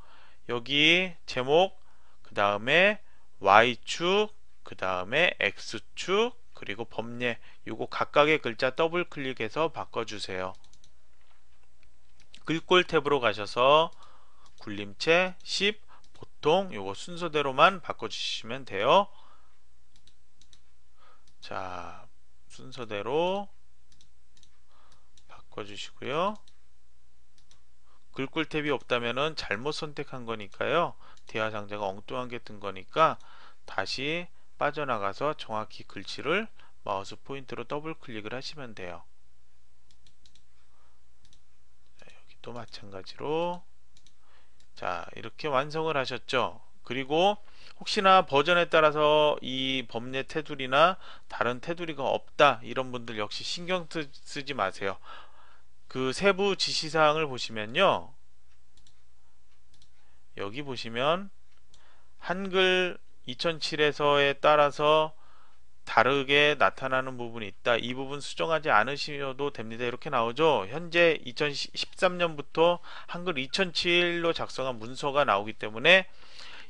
여기 제목 그 다음에 Y축 그 다음에 X축 그리고 범례 요거 각각의 글자 더블 클릭해서 바꿔주세요 글꼴 탭으로 가셔서 굴림체 10 보통 요거 순서대로만 바꿔주시면 돼요 자 순서대로 바꿔주시고요 글꼴 탭이 없다면은 잘못 선택한 거니까요 대화 상자가 엉뚱한 게 뜬 거니까 다시 빠져나가서 정확히 글씨를 마우스 포인트로 더블 클릭을 하시면 돼요. 네, 여기도 마찬가지로 자 이렇게 완성을 하셨죠. 그리고 혹시나 버전에 따라서 이 범례 테두리나 다른 테두리가 없다 이런 분들 역시 신경 쓰지 마세요. 그 세부 지시사항을 보시면요. 여기 보시면 한글 2007에서에 따라서 다르게 나타나는 부분이 있다. 이 부분 수정하지 않으셔도 됩니다. 이렇게 나오죠. 현재 2013년부터 한글 2007로 작성한 문서가 나오기 때문에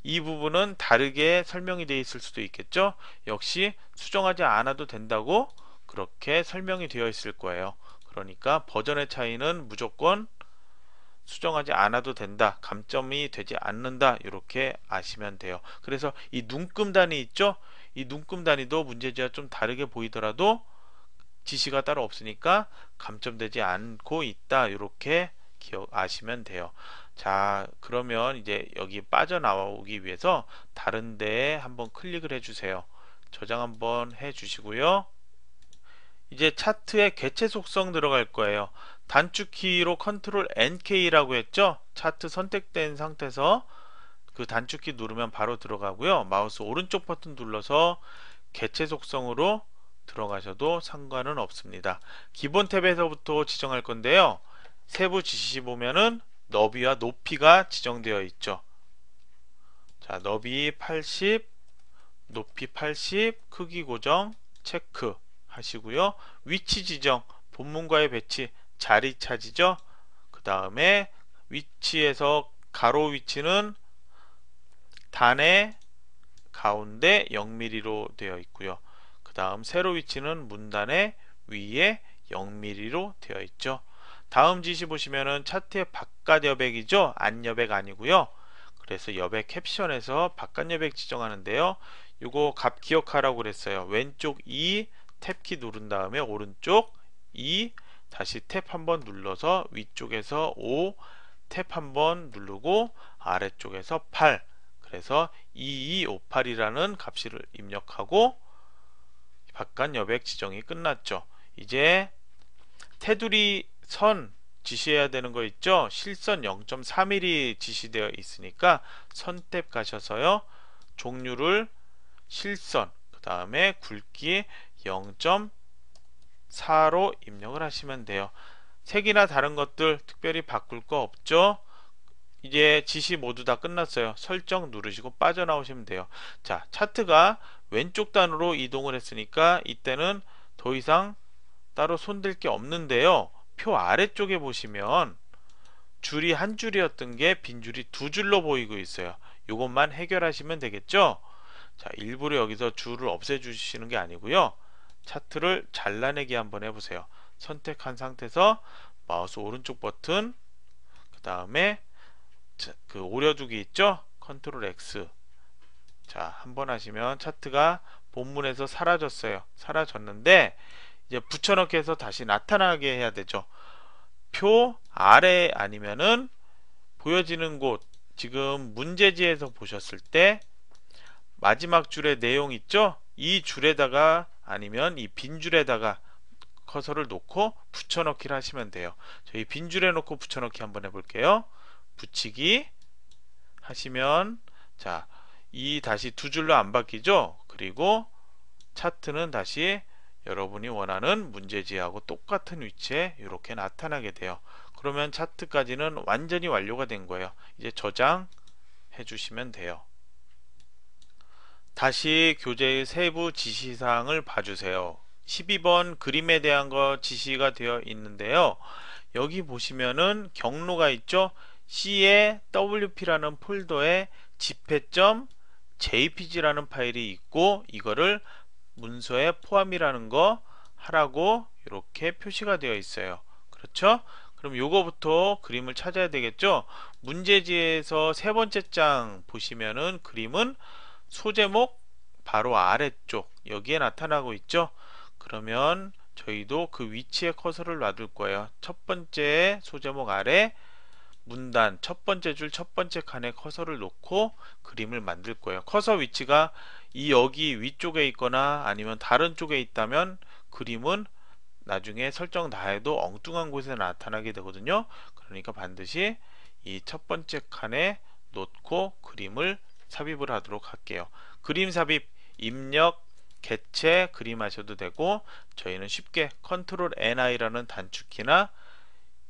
이 부분은 다르게 설명이 되어 있을 수도 있겠죠. 역시 수정하지 않아도 된다고 그렇게 설명이 되어 있을 거예요. 그러니까 버전의 차이는 무조건 수정하지 않아도 된다 감점이 되지 않는다 이렇게 아시면 돼요 그래서 이 눈금단이 있죠 이 눈금단이도 문제지와 좀 다르게 보이더라도 지시가 따로 없으니까 감점되지 않고 있다 이렇게 기억 아시면 돼요 자 그러면 이제 여기 빠져나오기 위해서 다른 데에 한번 클릭을 해주세요 저장 한번 해주시고요 이제 차트에 개체 속성 들어갈 거예요 단축키로 컨트롤 NK라고 했죠 차트 선택된 상태에서 그 단축키 누르면 바로 들어가고요 마우스 오른쪽 버튼 눌러서 개체 속성으로 들어가셔도 상관은 없습니다 기본 탭에서부터 지정할 건데요 세부 지시 보면은 너비와 높이가 지정되어 있죠 자 너비 80 높이 80 크기 고정 체크 하시고요 위치 지정 본문과의 배치 자리 차지죠그 다음에 위치에서 가로 위치는 단의 가운데 0mm로 되어 있고요. 그 다음 세로 위치는 문단의 위에 0mm로 되어 있죠. 다음 지시 보시면은 차트의 바깥 여백이죠. 안 여백 아니고요. 그래서 여백 캡션에서 바깥 여백 지정하는데요. 이거 값 기억하라고 그랬어요. 왼쪽 2 탭키 누른 다음에 오른쪽 2 다시 탭 한번 눌러서 위쪽에서 5, 탭 한번 누르고 아래쪽에서 8 그래서 2258이라는 값을 입력하고 바깥 여백 지정이 끝났죠. 이제 테두리 선 지시해야 되는 거 있죠 실선 0.3mm 지시되어 있으니까 선 탭 가셔서요 종류를 실선 그 다음에 굵기 0 4로 입력을 하시면 돼요. 색이나 다른 것들 특별히 바꿀 거 없죠? 이제 지시 모두 다 끝났어요. 설정 누르시고 빠져나오시면 돼요. 자, 차트가 왼쪽 단으로 이동을 했으니까 이때는 더 이상 따로 손댈 게 없는데요. 표 아래쪽에 보시면 줄이 한 줄이었던 게 빈 줄이 두 줄로 보이고 있어요. 이것만 해결하시면 되겠죠? 자, 일부러 여기서 줄을 없애주시는 게 아니고요. 차트를 잘라내기 한번 해보세요 선택한 상태에서 마우스 오른쪽 버튼 그 다음에 그오려두기 있죠 컨트롤 X 자 한번 하시면 차트가 본문에서 사라졌어요 사라졌는데 이제 붙여넣기 해서 다시 나타나게 해야 되죠 표 아래 아니면은 보여지는 곳 지금 문제지에서 보셨을 때 마지막 줄에 내용 있죠 이 줄에다가 아니면 이 빈 줄에다가 커서를 놓고 붙여넣기를 하시면 돼요 저희 빈 줄에 놓고 붙여넣기 한번 해볼게요 붙이기 하시면 자 이 다시 두 줄로 안 바뀌죠 그리고 차트는 다시 여러분이 원하는 문제지하고 똑같은 위치에 이렇게 나타나게 돼요 그러면 차트까지는 완전히 완료가 된 거예요 이제 저장해 주시면 돼요 다시 교재의 세부 지시사항을 봐주세요. 12번 그림에 대한 거 지시가 되어 있는데요. 여기 보시면은 경로가 있죠. C의 WP라는 폴더에 지회점 JPG라는 파일이 있고 이거를 문서에 포함이라는 거 하라고 이렇게 표시가 되어 있어요. 그렇죠? 그럼 요거부터 그림을 찾아야 되겠죠? 문제지에서 세 번째 장 보시면은 그림은 소제목 바로 아래쪽 여기에 나타나고 있죠 그러면 저희도 그 위치에 커서를 놔둘 거예요 첫 번째 소제목 아래 문단 첫 번째 줄 첫 번째 칸에 커서를 놓고 그림을 만들 거예요 커서 위치가 이 여기 위쪽에 있거나 아니면 다른 쪽에 있다면 그림은 나중에 설정 다 해도 엉뚱한 곳에 나타나게 되거든요 그러니까 반드시 이 첫 번째 칸에 놓고 그림을 삽입을 하도록 할게요 그림 삽입 입력 개체 그림 하셔도 되고 저희는 쉽게 컨트롤 NI라는 단축키나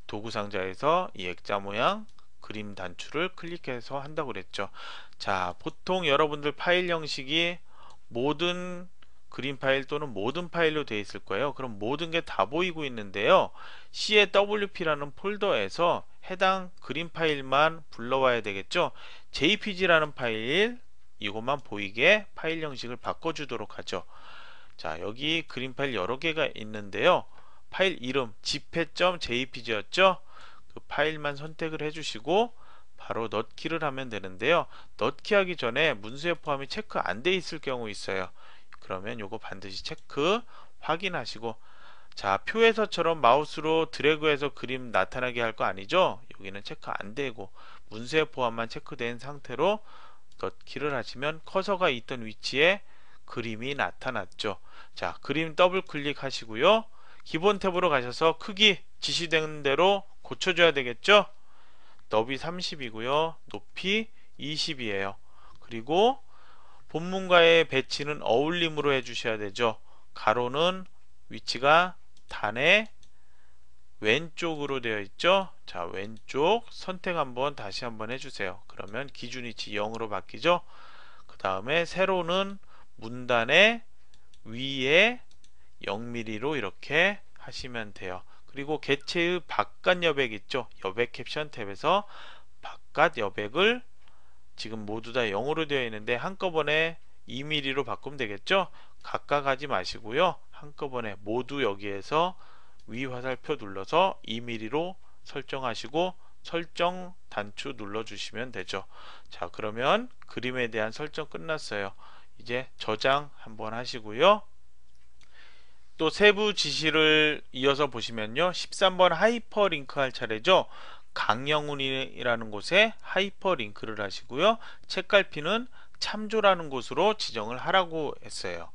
도구 상자에서 이 액자 모양 그림 단추를 클릭해서 한다고 그랬죠 자 보통 여러분들 파일 형식이 모든 그림 파일 또는 모든 파일로 되어 있을 거예요 그럼 모든 게 다 보이고 있는데요 CWP라는 폴더에서 해당 그림 파일만 불러와야 되겠죠 jpg라는 파일 이것만 보이게 파일 형식을 바꿔주도록 하죠 자 여기 그림 파일 여러 개가 있는데요 파일 이름 집회.jpg였죠 그 파일만 선택을 해주시고 바로 넣기를 하면 되는데요 넣기 하기 전에 문서에 포함이 체크 안 돼 있을 경우 있어요 그러면 요거 반드시 체크 확인하시고 자 표에서처럼 마우스로 드래그해서 그림 나타나게 할 거 아니죠 여기는 체크 안되고 문서 에 포함만 체크된 상태로 넣기를 하시면 커서가 있던 위치에 그림이 나타났죠 자 그림 더블 클릭 하시고요 기본 탭으로 가셔서 크기 지시되는 대로 고쳐줘야 되겠죠 너비 30이고요 높이 20이에요 그리고 본문과의 배치는 어울림으로 해주셔야 되죠 가로는 위치가 단의 왼쪽으로 되어 있죠 자 왼쪽 선택 한번 다시 한번 해주세요 그러면 기준위치 0으로 바뀌죠 그 다음에 세로는 문단의 위에 0mm로 이렇게 하시면 돼요 그리고 개체의 바깥 여백 있죠 여백 캡션 탭에서 바깥 여백을 지금 모두 다 0으로 되어 있는데 한꺼번에 2mm로 바꾸면 되겠죠 각각 하지 마시고요 한꺼번에 모두 여기에서 위 화살표 눌러서 2mm로 설정하시고 설정 단추 눌러주시면 되죠. 자 그러면 그림에 대한 설정 끝났어요. 이제 저장 한번 하시고요. 또 세부 지시를 이어서 보시면요. 13번 하이퍼링크 할 차례죠. 강영훈이라는 곳에 하이퍼링크를 하시고요. 책갈피는 참조라는 곳으로 지정을 하라고 했어요.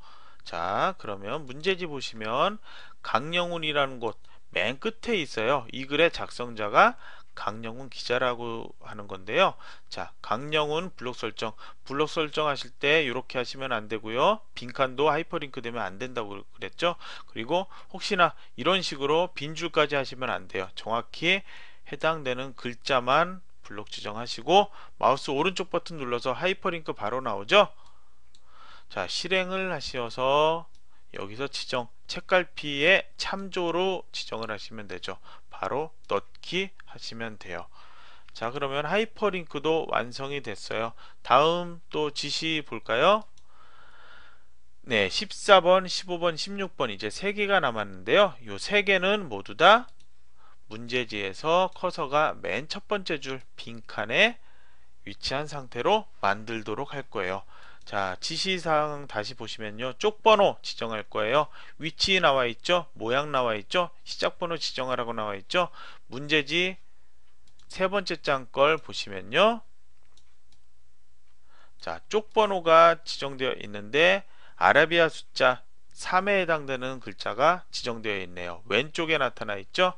자 그러면 문제지 보시면 강영훈이라는 곳 맨 끝에 있어요 이 글의 작성자가 강영훈 기자라고 하는 건데요 자 강영훈 블록 설정 블록 설정 하실 때 이렇게 하시면 안 되고요 빈칸도 하이퍼링크 되면 안 된다고 그랬죠 그리고 혹시나 이런 식으로 빈 줄까지 하시면 안 돼요 정확히 해당되는 글자만 블록 지정하시고 마우스 오른쪽 버튼 눌러서 하이퍼링크 바로 나오죠 자 실행을 하셔서 여기서 지정 책갈피의 참조로 지정을 하시면 되죠 바로 넣기 하시면 돼요 자 그러면 하이퍼링크도 완성이 됐어요 다음 또 지시 볼까요 네 14번 15번 16번 이제 3개가 남았는데요 요 3개는 모두 다 문제지에서 커서가 맨 첫 번째 줄 빈칸에 위치한 상태로 만들도록 할 거예요 자 지시사항 다시 보시면요 쪽번호 지정할 거예요 위치 나와 있죠 모양 나와 있죠 시작번호 지정하라고 나와 있죠 문제지 세 번째 장 걸 보시면요 자 쪽번호가 지정되어 있는데 아라비아 숫자 3에 해당되는 글자가 지정되어 있네요 왼쪽에 나타나 있죠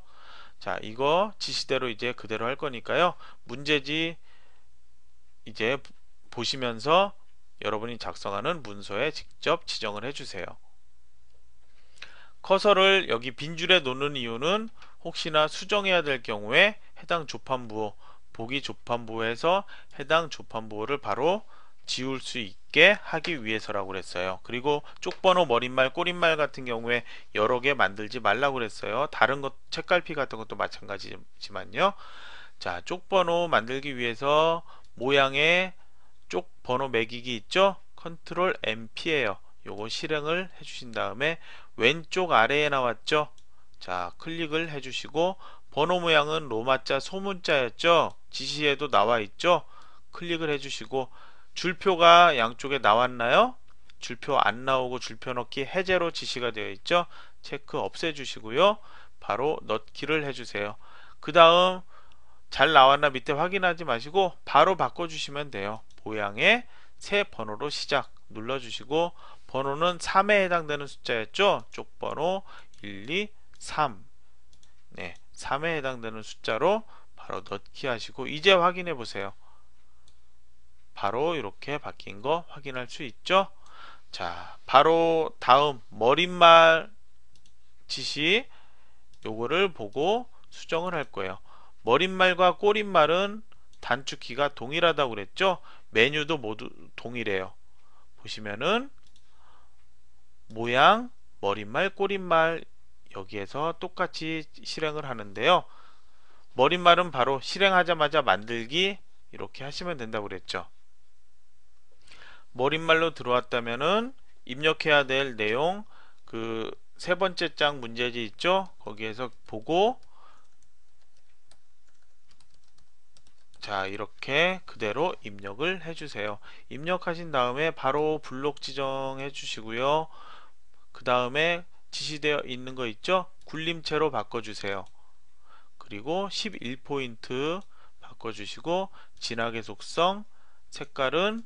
자 이거 지시대로 이제 그대로 할 거니까요 문제지 이제 보시면서 여러분이 작성하는 문서에 직접 지정을 해주세요. 커서를 여기 빈 줄에 놓는 이유는 혹시나 수정해야 될 경우에 해당 조판부 보기 조판부에서 해당 조판부를 바로 지울 수 있게 하기 위해서라고 그랬어요. 그리고 쪽번호, 머릿말, 꼬릿말 같은 경우에 여러 개 만들지 말라고 그랬어요. 다른 것, 책갈피 같은 것도 마찬가지지만요. 자, 쪽번호 만들기 위해서 모양의 쪽 번호 매기기 있죠? 컨트롤 m p 에요 요거 실행을 해주신 다음에 왼쪽 아래에 나왔죠? 자 클릭을 해주시고 번호 모양은 로마자 소문자였죠? 지시에도 나와 있죠? 클릭을 해주시고 줄표가 양쪽에 나왔나요? 줄표 안 나오고 줄표 넣기 해제로 지시가 되어 있죠? 체크 없애주시고요. 바로 넣기를 해주세요. 그 다음 잘 나왔나 밑에 확인하지 마시고 바로 바꿔주시면 돼요. 모양의 새 번호로 시작 눌러주시고 번호는 3에 해당되는 숫자였죠. 쪽번호 1, 2, 3 네, 3에 해당되는 숫자로 바로 넣기 하시고 이제 확인해 보세요. 바로 이렇게 바뀐 거 확인할 수 있죠. 자, 바로 다음 머릿말 지시 요거를 보고 수정을 할 거예요. 머릿말과 꼬릿말은 단축키가 동일하다고 그랬죠? 메뉴도 모두 동일해요. 보시면은 모양, 머릿말, 꼬릿말 여기에서 똑같이 실행을 하는데요. 머릿말은 바로 실행하자마자 만들기 이렇게 하시면 된다고 그랬죠. 머릿말로 들어왔다면은 입력해야 될 내용 그 세 번째 장 문제지 있죠? 거기에서 보고 자 이렇게 그대로 입력을 해주세요 입력하신 다음에 바로 블록 지정해 주시고요 그 다음에 지시되어 있는 거 있죠 굴림체로 바꿔주세요 그리고 11포인트 바꿔주시고 진하게 속성 색깔은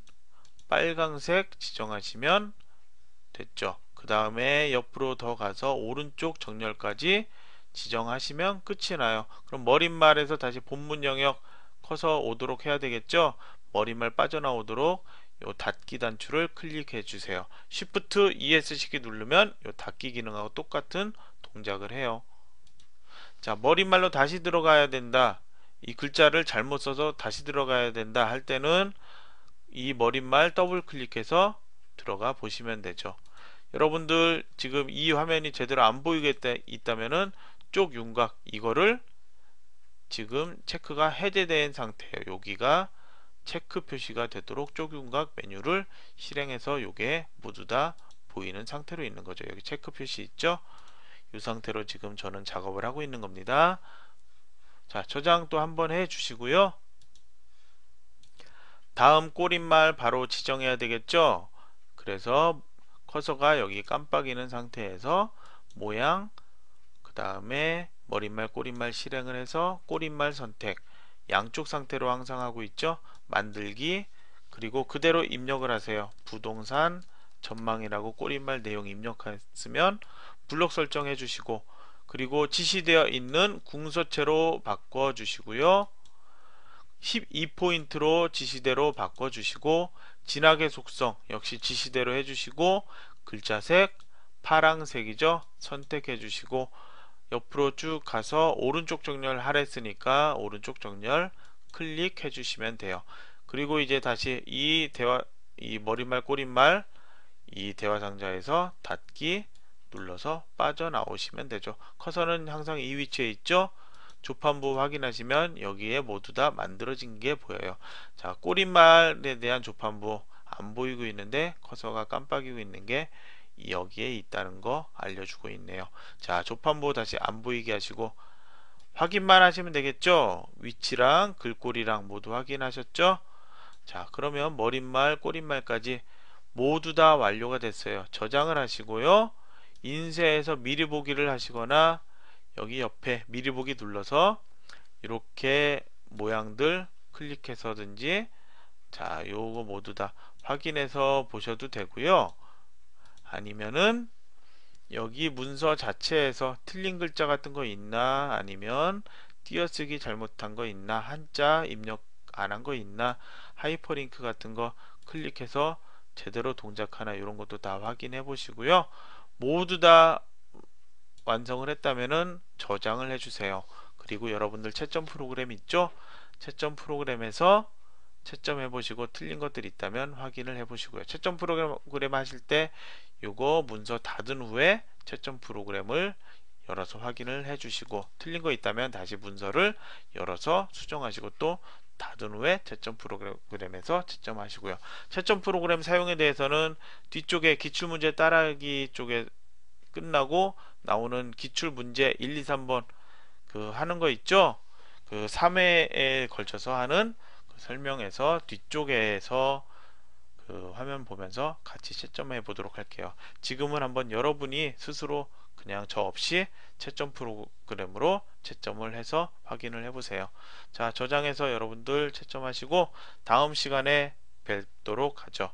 빨강색 지정하시면 됐죠 그 다음에 옆으로 더 가서 오른쪽 정렬까지 지정하시면 끝이 나요 그럼 머릿말에서 다시 본문 영역 커서 오도록 해야 되겠죠 머리말 빠져나오도록 요 닫기 단추를 클릭해 주세요 Shift e s c 키 누르면 요 닫기 기능하고 똑같은 동작을 해요 자 머리말로 다시 들어가야 된다 이 글자를 잘못 써서 다시 들어가야 된다 할 때는 이머리말 더블 클릭해서 들어가 보시면 되죠 여러분들 지금 이 화면이 제대로 안 보이게 있다면은 쪽 윤곽 이거를 지금 체크가 해제된 상태예요 여기가 체크 표시가 되도록 초균각 메뉴를 실행해서 이게 모두 다 보이는 상태로 있는 거죠 여기 체크 표시 있죠 이 상태로 지금 저는 작업을 하고 있는 겁니다 자 저장 또 한번 해 주시고요 다음 꼬린말 바로 지정해야 되겠죠 그래서 커서가 여기 깜빡이는 상태에서 모양 그 다음에 머릿말 꼬릿말 실행을 해서 꼬릿말 선택 양쪽 상태로 항상 하고 있죠 만들기 그리고 그대로 입력을 하세요 부동산 전망이라고 꼬릿말 내용 입력했으면 블록 설정해 주시고 그리고 지시되어 있는 궁서체로 바꿔 주시고요 12포인트로 지시대로 바꿔 주시고 진학의 속성 역시 지시대로 해주시고 글자색 파랑색이죠 선택해 주시고 옆으로 쭉 가서 오른쪽 정렬 하랬으니까 오른쪽 정렬 클릭해 주시면 돼요. 그리고 이제 다시 이 대화 이 머리말 꼬리말 이 대화 상자에서 닫기 눌러서 빠져나오시면 되죠. 커서는 항상 이 위치에 있죠. 조판부 확인하시면 여기에 모두 다 만들어진 게 보여요. 자, 꼬리말에 대한 조판부 안 보이고 있는데 커서가 깜빡이고 있는 게 여기에 있다는 거 알려주고 있네요 자 조판부 다시 안 보이게 하시고 확인만 하시면 되겠죠 위치랑 글꼴이랑 모두 확인하셨죠 자 그러면 머릿말 꼬릿말까지 모두 다 완료가 됐어요 저장을 하시고요 인쇄해서 미리 보기를 하시거나 여기 옆에 미리 보기 눌러서 이렇게 모양들 클릭해서든지 자 요거 모두 다 확인해서 보셔도 되고요 아니면은 여기 문서 자체에서 틀린 글자 같은 거 있나 아니면 띄어쓰기 잘못한 거 있나 한자 입력 안 한 거 있나 하이퍼링크 같은 거 클릭해서 제대로 동작하나 이런 것도 다 확인해 보시고요 모두 다 완성을 했다면은 저장을 해주세요 그리고 여러분들 채점 프로그램 있죠 채점 프로그램에서 채점해 보시고 틀린 것들 있다면 확인을 해 보시고요 채점 프로그램 하실 때 요거 문서 닫은 후에 채점 프로그램을 열어서 확인을 해주시고 틀린 거 있다면 다시 문서를 열어서 수정하시고 또 닫은 후에 채점 프로그램에서 채점하시고요. 채점 프로그램 사용에 대해서는 뒤쪽에 기출문제 따라하기 쪽에 끝나고 나오는 기출문제 1, 2, 3번 그 하는 거 있죠? 그 3회에 걸쳐서 하는 그 설명에서 뒤쪽에서 그 화면 보면서 같이 채점해 보도록 할게요. 지금은 한번 여러분이 스스로 그냥 저 없이 채점 프로그램으로 채점을 해서 확인을 해보세요. 자 저장해서 여러분들 채점하시고 다음 시간에 뵙도록 하죠.